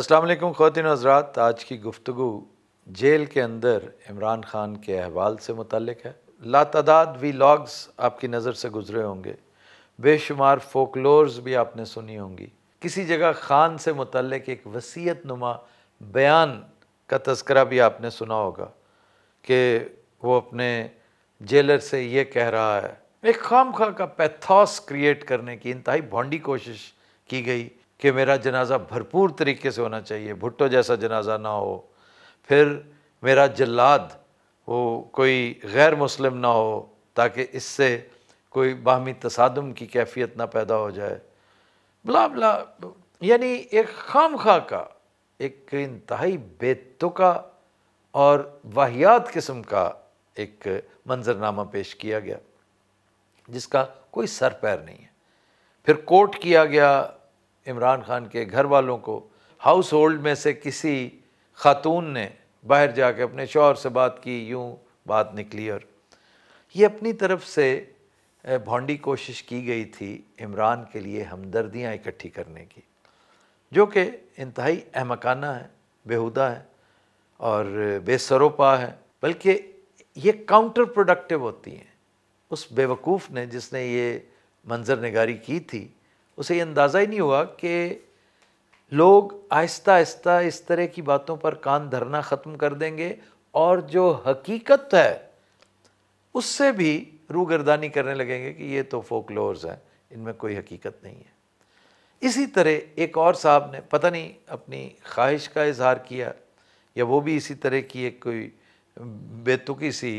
असलम ख़्वान हजरात आज की गुफ्तु जेल के अंदर इमरान ख़ान के अहवाल से मुतल है लातदाद वी लॉग्स आपकी नज़र से गुजरे होंगे बेशुमार फोकलोर्स भी आपने सुनी होंगी किसी जगह ख़ान से मुतल एक वसीयत नुमा बयान का तस्करा भी आपने सुना होगा कि वो अपने जेलर से ये कह रहा है एक खाम खा का पैथॉस क्रिएट करने की इंतहाई भोंडी कोशिश की गई कि मेरा जनाजा भरपूर तरीके से होना चाहिए भुट्टो जैसा जनाजा ना हो फिर मेरा जल्लाद वो कोई गैर मुस्लिम ना हो ताकि इससे कोई बाहमी तसादम की कैफियत ना पैदा हो जाए बला बला यानी एक खाम खा का एक इंतहाई बेतुका और वाहियात किस्म का एक मंजरनामा पेश किया गया जिसका कोई सर पैर नहीं है फिर कोर्ट किया गया इमरान खान के घर वालों को हाउस होल्ड में से किसी खातून ने बाहर जाके अपने शोहर से बात की यूँ बात निकली और ये अपनी तरफ से भोंडी कोशिश की गई थी इमरान के लिए हमदर्दियाँ इकट्ठी करने की जो कि इंतहाई अहमकाना है बेहुदा है और बेसरोपा है बल्कि ये काउंटर प्रोडक्टिव होती हैं उस बेवकूफ़ ने जिसने ये मंजर नगारी की थी उसे अंदाज़ा ही नहीं हुआ कि लोग आहिस्ता आहिस्ता इस तरह की बातों पर कान धरना ख़त्म कर देंगे और जो हकीकत है उससे भी रूगरदानी करने लगेंगे कि ये तो फोक लोअर्स हैं इनमें कोई हकीकत नहीं है इसी तरह एक और साहब ने पता नहीं अपनी ख्वाहिश का इजहार किया या वो भी इसी तरह की एक कोई बेतुकी सी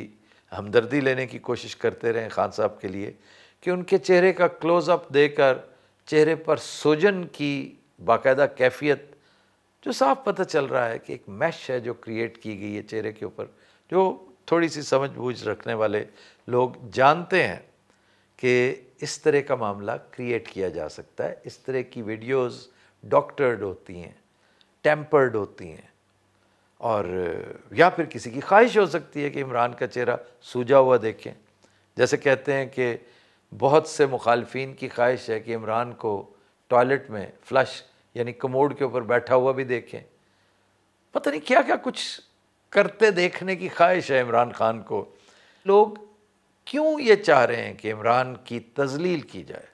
हमदर्दी लेने की कोशिश करते रहे खान साहब के लिए कि उनके चेहरे का क्लोज़अप देकर चेहरे पर सोजन की बाकायदा कैफियत जो साफ पता चल रहा है कि एक मैश है जो क्रिएट की गई है चेहरे के ऊपर जो थोड़ी सी समझ बूझ रखने वाले लोग जानते हैं कि इस तरह का मामला क्रिएट किया जा सकता है इस तरह की वीडियोस डॉक्टर्ड होती हैं टेम्पर्ड होती हैं और या फिर किसी की ख्वाहिश हो सकती है कि इमरान का चेहरा सूझा हुआ देखें जैसे कहते हैं कि बहुत से मुखालफी की ख्वाहिश है कि इमरान को टॉयलेट में फ्लश यानी कमोड के ऊपर बैठा हुआ भी देखें पता नहीं क्या क्या कुछ करते देखने की ख्वाहिश है इमरान खान को लोग क्यों ये चाह रहे हैं कि इमरान की तजलील की जाए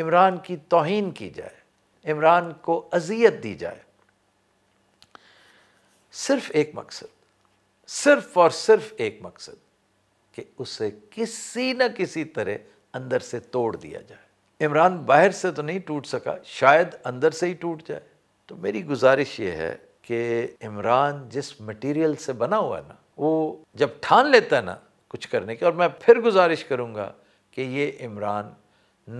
इमरान की तोहन की जाए इमरान को अजियत दी जाए सिर्फ एक मकसद सिर्फ और सिर्फ एक मकसद कि उसे किसी न किसी तरह अंदर से तोड़ दिया जाए इमरान बाहर से तो नहीं टूट सका शायद अंदर से ही टूट जाए तो मेरी गुजारिश ये है कि इमरान जिस मटेरियल से बना हुआ है ना वो जब ठान लेता है ना कुछ करने की और मैं फिर गुजारिश करूँगा कि ये इमरान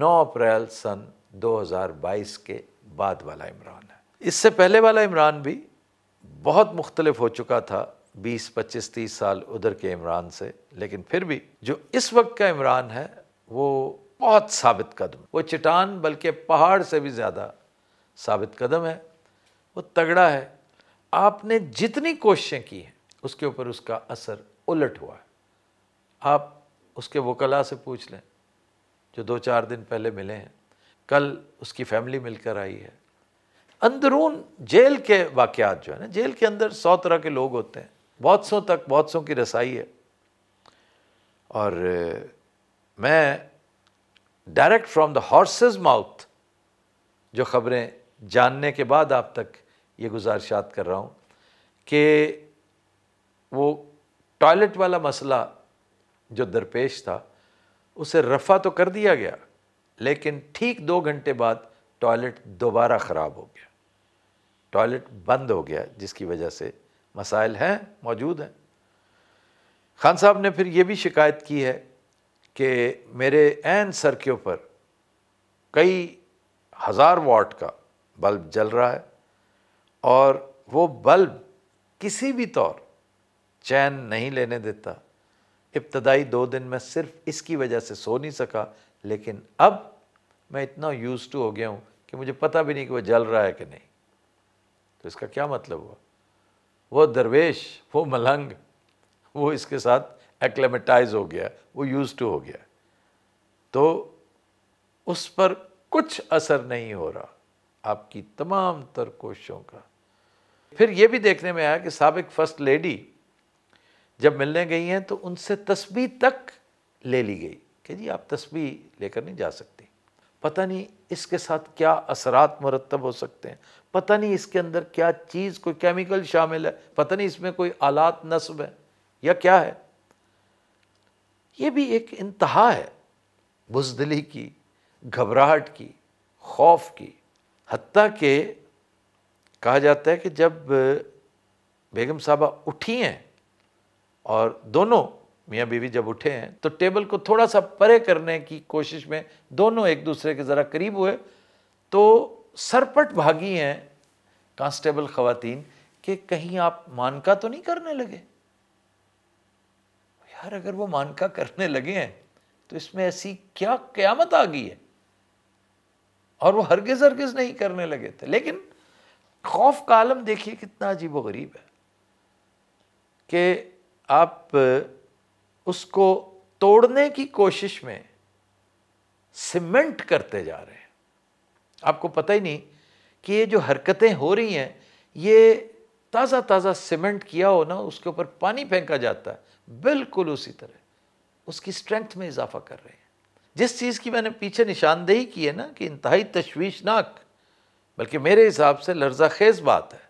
9 अप्रैल सन 2022 के बाद वाला इमरान है इससे पहले वाला इमरान भी बहुत मुख्तलफ हो चुका था 20, 25, 30 साल उधर के इमरान से लेकिन फिर भी जो इस वक्त का इमरान है वो बहुत साबित कदम वो चट्टान बल्कि पहाड़ से भी ज़्यादा साबित कदम है वो तगड़ा है आपने जितनी कोशिशें की हैं उसके ऊपर उसका असर उलट हुआ है आप उसके वकला से पूछ लें जो दो चार दिन पहले मिले हैं कल उसकी फैमिली मिलकर आई है अंदरून जेल के वाक़ात जो है ना जेल के अंदर सौ तरह के लोग होते हैं बहुत सौ तक बहुत सौ की रसाई है और मैं direct from the horse's mouth जो ख़बरें जानने के बाद आप तक ये गुजारिशात कर रहा हूँ कि वो टॉयलेट वाला मसला जो दरपेश था उसे रफ़ा तो कर दिया गया लेकिन ठीक दो घंटे बाद टॉयलेट दोबारा ख़राब हो गया टॉयलेट बंद हो गया जिसकी वजह से मसाइल हैं मौजूद हैं खान साहब ने फिर ये भी शिकायत की है कि मेरे एन सर के ऊपर कई हज़ार वाट का बल्ब जल रहा है और वो बल्ब किसी भी तौर चैन नहीं लेने देता इब्तदाई दो दिन में सिर्फ इसकी वजह से सो नहीं सका लेकिन अब मैं इतना यूज टू हो गया हूँ कि मुझे पता भी नहीं कि वो जल रहा है कि नहीं तो इसका क्या मतलब हुआ वो दरवेश वो मलंग वो इसके साथ एक्लेमेटाइज हो गया वो यूज टू हो गया तो उस पर कुछ असर नहीं हो रहा आपकी तमाम तर कोशिशों का फिर ये भी देखने में आया कि सबक फर्स्ट लेडी जब मिलने गई हैं तो उनसे तस्बी तक ले ली गई कि जी आप तस्बी लेकर नहीं जा सकती पता नहीं इसके साथ क्या असरात मरतब हो सकते हैं पता नहीं इसके अंदर क्या चीज़ कोई केमिकल शामिल है पता नहीं इसमें कोई आलात नस्ब है या क्या है ये भी एक इंतहा है बुजदली की घबराहट की खौफ की हती के कहा जाता है कि जब बेगम साहबा उठी हैं और दोनों मियाँ बीवी जब उठे हैं तो टेबल को थोड़ा सा परे करने की कोशिश में दोनों एक दूसरे के ज़रा करीब हुए तो सरपट भागी हैं कांस्टेबल ख़वातीन कि कहीं आप मानका तो नहीं करने लगे यार अगर वो मानका करने लगे हैं तो इसमें ऐसी क्या क्यामत आ गई है और वो हरगिज हरगिज नहीं करने लगे थे लेकिन खौफ का आलम देखिए कितना अजीब व गरीब है कि आप उसको तोड़ने की कोशिश में सीमेंट करते जा रहे हैं आपको पता ही नहीं कि ये जो हरकतें हो रही हैं ये ताज़ा ताज़ा सीमेंट किया हो ना उसके ऊपर पानी फेंका जाता है बिल्कुल उसी तरह उसकी स्ट्रेंथ में इजाफा कर रहे हैं जिस चीज़ की मैंने पीछे निशानदेही की है ना कि इंतहाई तशवीशनाक बल्कि मेरे हिसाब से लर्जा खेज बात है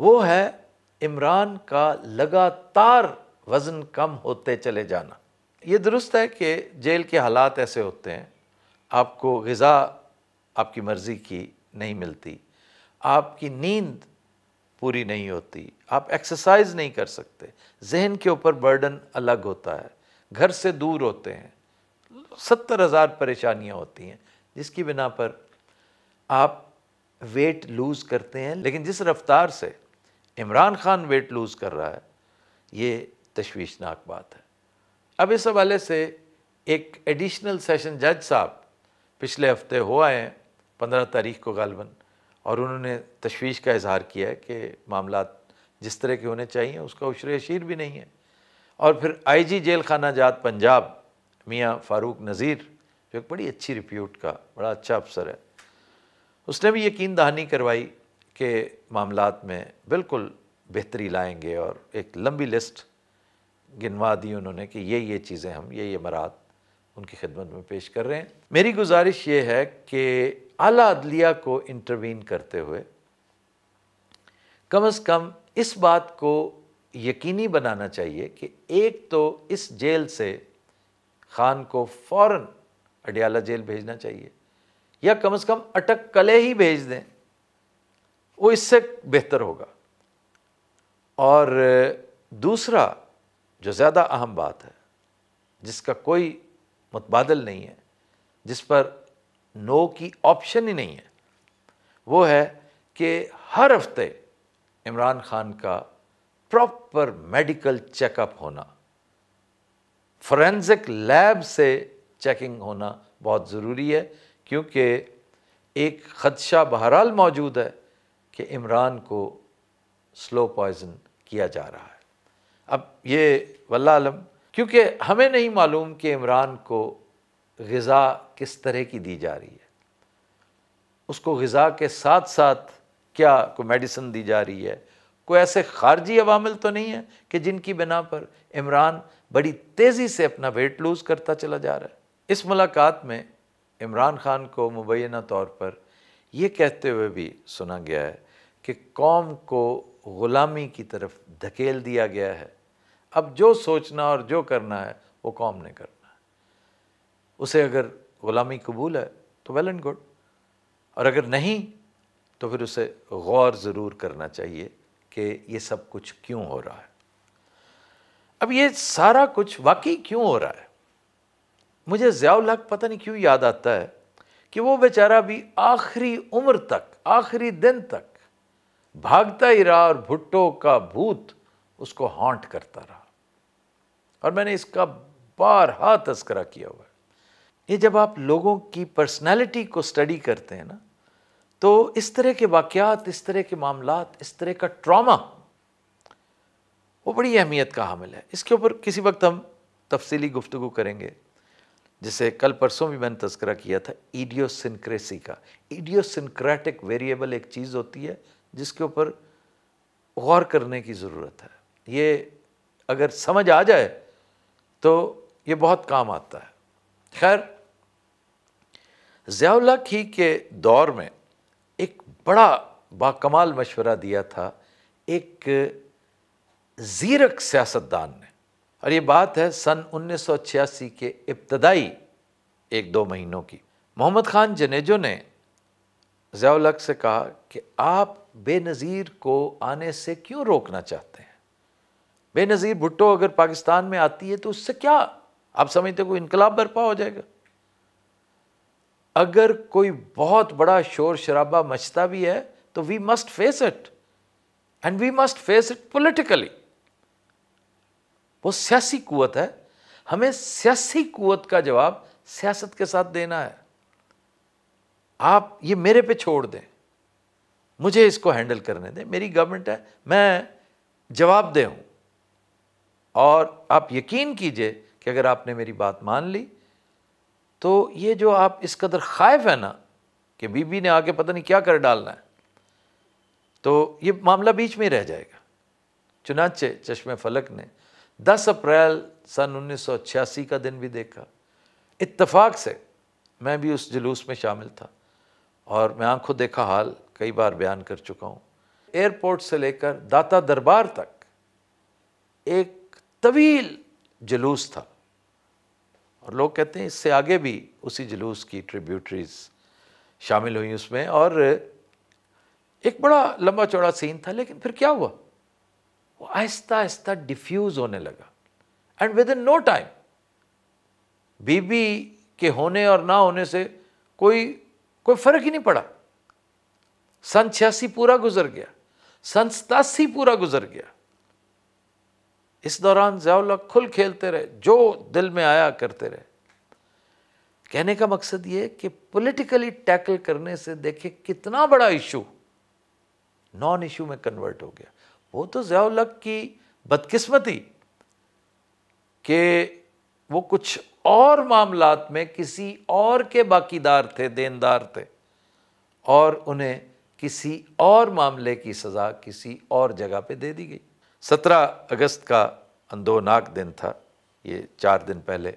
वो है इमरान का लगातार वज़न कम होते चले जाना ये दुरुस्त है कि जेल के हालात ऐसे होते हैं आपको गज़ा आपकी मर्ज़ी की नहीं मिलती आपकी नींद पूरी नहीं होती आप एक्सरसाइज नहीं कर सकते जहन के ऊपर बर्डन अलग होता है घर से दूर होते हैं सत्तर हज़ार परेशानियाँ होती हैं जिसकी बिना पर आप वेट लूज़ करते हैं लेकिन जिस रफ्तार से इमरान खान वेट लूज़ कर रहा है ये तशवीशनाक बात है अब इस हवाले से एक एडिशनल सेशन जज साहब पिछले हफ्ते हो आए हैं पंद्रह तारीख को गालबन और उन्होंने तशवीश का इजहार किया है कि मामला जिस तरह के होने चाहिए उसका उशरशीर भी नहीं है और फिर आईजी जेल खाना जात पंजाब मियाँ फ़ारूक नज़ीर जो एक बड़ी अच्छी रिप्यूट का बड़ा अच्छा अफसर है उसने भी यकीन दहानी करवाई कि मामला में बिल्कुल बेहतरी लाएंगे और एक लंबी लिस्ट गिनवा दी उन्होंने कि ये ये चीज़ें हम ये ये मरात उनकी खिदमत में पेश कर रहे हैं मेरी गुजारिश ये है कि अला अदलिया को इंटरवीन करते हुए कम से कम इस बात को यकीनी बनाना चाहिए कि एक तो इस जेल से खान को फ़ौर अडियाला जेल भेजना चाहिए या कम से कम अटक कले ही भेज दें वो इससे बेहतर होगा और दूसरा जो ज़्यादा अहम बात है जिसका कोई मुतबादल नहीं है जिस पर नो की ऑप्शन ही नहीं है वो है कि हर हफ्ते इमरान खान का प्रॉपर मेडिकल चेकअप होना फोरेंसिक लैब से चेकिंग होना बहुत ज़रूरी है क्योंकि एक ख़दशा बहरहाल मौजूद है कि इमरान को स्लो पॉइजन किया जा रहा है अब ये वल्ला आलम क्योंकि हमें नहीं मालूम कि इमरान को गज़ा किस तरह की दी जा रही है उसको गज़ा के साथ साथ क्या कोई मेडिसन दी जा रही है कोई ऐसे खारजी अवामिल तो नहीं है कि जिनकी बिना पर इमरान बड़ी तेज़ी से अपना वेट लूज़ करता चला जा रहा है इस मुलाकात में इमरान खान को मुबैना तौर पर यह कहते हुए भी सुना गया है कि कौम को ग़ुलामी की तरफ धकेल दिया गया है अब जो सोचना और जो करना है वो कौम ने करना उसे अगर ग़ुलामी कबूल है तो वेल एंड गुड और अगर नहीं तो फिर उसे गौर ज़रूर करना चाहिए कि ये सब कुछ क्यों हो रहा है अब ये सारा कुछ वाकई क्यों हो रहा है मुझे ज़ियाउल हक पता नहीं क्यों याद आता है कि वो बेचारा भी आखिरी उम्र तक आखिरी दिन तक भागता ही रहा और भुट्टो का भूत उसको हॉन्ट करता रहा और मैंने इसका बारहा तस्करा किया हुआ है ये जब आप लोगों की पर्सनैलिटी को स्टडी करते हैं ना तो इस तरह के वाक्यात इस तरह के मामला इस तरह का ट्रॉमा वो बड़ी अहमियत का हामिल है इसके ऊपर किसी वक्त हम तफसीली गुफ्तु करेंगे जिसे कल परसों भी मैंने तस्करा किया था ईडियोसिनक्रेसी का ईडियोसिनक्रेटिक वेरिएबल एक चीज़ होती है जिसके ऊपर गौर करने की ज़रूरत है ये अगर समझ आ जाए तो ये बहुत काम आता है खैर ज़ियाउल्ला ही के दौर में एक बड़ा बाकमाल मशवरा दिया था एक ज़ीरक सियासतदान ने और ये बात है सन 1986 के इब्तदाई एक दो महीनों की मोहम्मद ख़ान जनेजो ने ज़ियाउलक से कहा कि आप बेनज़ीर को आने से क्यों रोकना चाहते हैं बेनज़ीर भुट्टो अगर पाकिस्तान में आती है तो उससे क्या आप समझते कोई इनकलाब बर्पा हो जाएगा अगर कोई बहुत बड़ा शोर शराबा मचता भी है तो we must face it and we must face it politically वो सियासी कुत है हमें सियासी कुत का जवाब सियासत के साथ देना है आप ये मेरे पे छोड़ दें मुझे इसको हैंडल करने दें मेरी गवर्नमेंट है मैं जवाब दे हूँ और आप यकीन कीजिए कि अगर आपने मेरी बात मान ली तो ये जो आप इस कदर खाइफ है ना कि बीबी ने आके पता नहीं क्या कर डालना है तो ये मामला बीच में ही रह जाएगा चुनाचे चश्मे फलक ने 10 अप्रैल सन 1986 का दिन भी देखा इत्तफाक से मैं भी उस जुलूस में शामिल था और मैं आंखों देखा हाल कई बार बयान कर चुका हूँ एयरपोर्ट से लेकर दाता दरबार तक एक तवील जुलूस था और लोग कहते हैं इससे आगे भी उसी जुलूस की ट्रिब्यूटरीज शामिल हुई उसमें और एक बड़ा लंबा चौड़ा सीन था लेकिन फिर क्या हुआ वो आहिस्ता आहिस्ता डिफ्यूज होने लगा and within no time बीबी के होने और ना होने से कोई कोई फर्क ही नहीं पड़ा सन छियासी पूरा गुजर गया सन सतासी पूरा गुजर गया इस दौरान जयाल्ला खुल खेलते रहे जो दिल में आया करते रहे कहने का मकसद ये कि पॉलिटिकली टैकल करने से देखे कितना बड़ा इशू नॉन इशू में कन्वर्ट हो गया वो तो ज़ियाउल्ला की बदकिस्मती कि वो कुछ और मामलात में किसी और के बाकीदार थे देनदार थे और उन्हें किसी और मामले की सज़ा किसी और जगह पे दे दी गई सत्रह अगस्त का अंदोनाक दिन था ये चार दिन पहले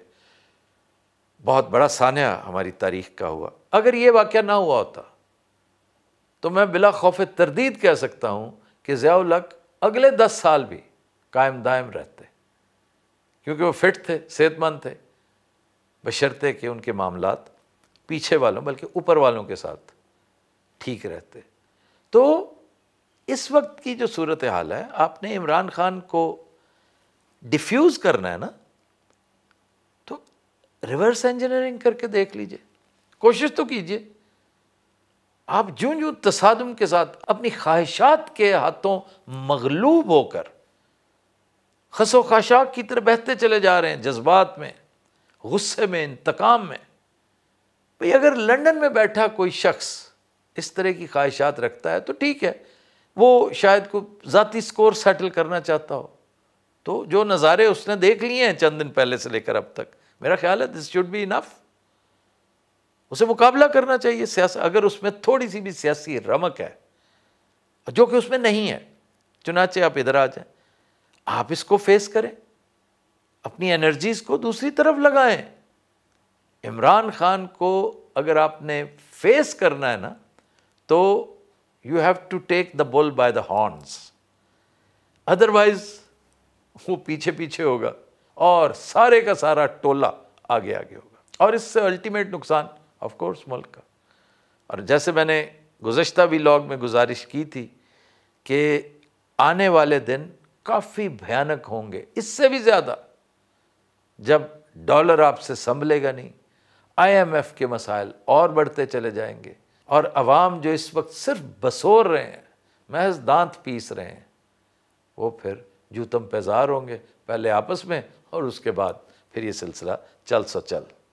बहुत बड़ा सान्या हमारी तारीख का हुआ अगर ये वाक़ ना हुआ होता तो मैं बिला खौफ तरदीद कह सकता हूँ कि जयालक अगले दस साल भी कायम दायम रहते क्योंकि वो फिट थे सेहतमंद थे बशर्ते कि उनके मामला पीछे वालों बल्कि ऊपर वालों के साथ ठीक रहते तो इस वक्त की जो सूरत हाल है आपने इमरान खान को डिफ्यूज़ करना है ना तो रिवर्स इंजीनियरिंग करके देख लीजिए कोशिश तो कीजिए आप जो जो तसादम के साथ अपनी ख्वाहिशात के हाथों मगलूब होकर खसो खाशाक की तरह बहते चले जा रहे हैं जज्बात में गुस्से में इंतकाम में भाई अगर लंदन में बैठा कोई शख्स इस तरह की ख्वाहिशात रखता है तो ठीक है वो शायद को ज़ाती स्कोर सेटल करना चाहता हो तो जो नज़ारे उसने देख लिए हैं चंद दिन पहले से लेकर अब तक मेरा ख्याल है दिस शुड बी इनफ उसे मुकाबला करना चाहिए सियासत अगर उसमें थोड़ी सी भी सियासी रमक है जो कि उसमें नहीं है चुनाचे आप इधर आ जाए आप इसको फेस करें अपनी एनर्जीज को दूसरी तरफ लगाएं इमरान खान को अगर आपने फेस करना है ना तो you have to take the bull by the horns otherwise वो पीछे पीछे होगा और सारे का सारा टोला आगे आगे होगा और इससे अल्टीमेट नुकसान ऑफ कोर्स मुल्क का और जैसे मैंने गुज्त भी लॉग में गुजारिश की थी कि आने वाले दिन काफ़ी भयानक होंगे इससे भी ज़्यादा जब डॉलर आपसे संभलेगा नहीं आईएमएफ के मसाइल और बढ़ते चले जाएंगे और अवाम जो इस वक्त सिर्फ बसोर रहे हैं महज दांत पीस रहे हैं वो फिर जूतम पेजार होंगे पहले आपस में और उसके बाद फिर ये सिलसिला चल सो चल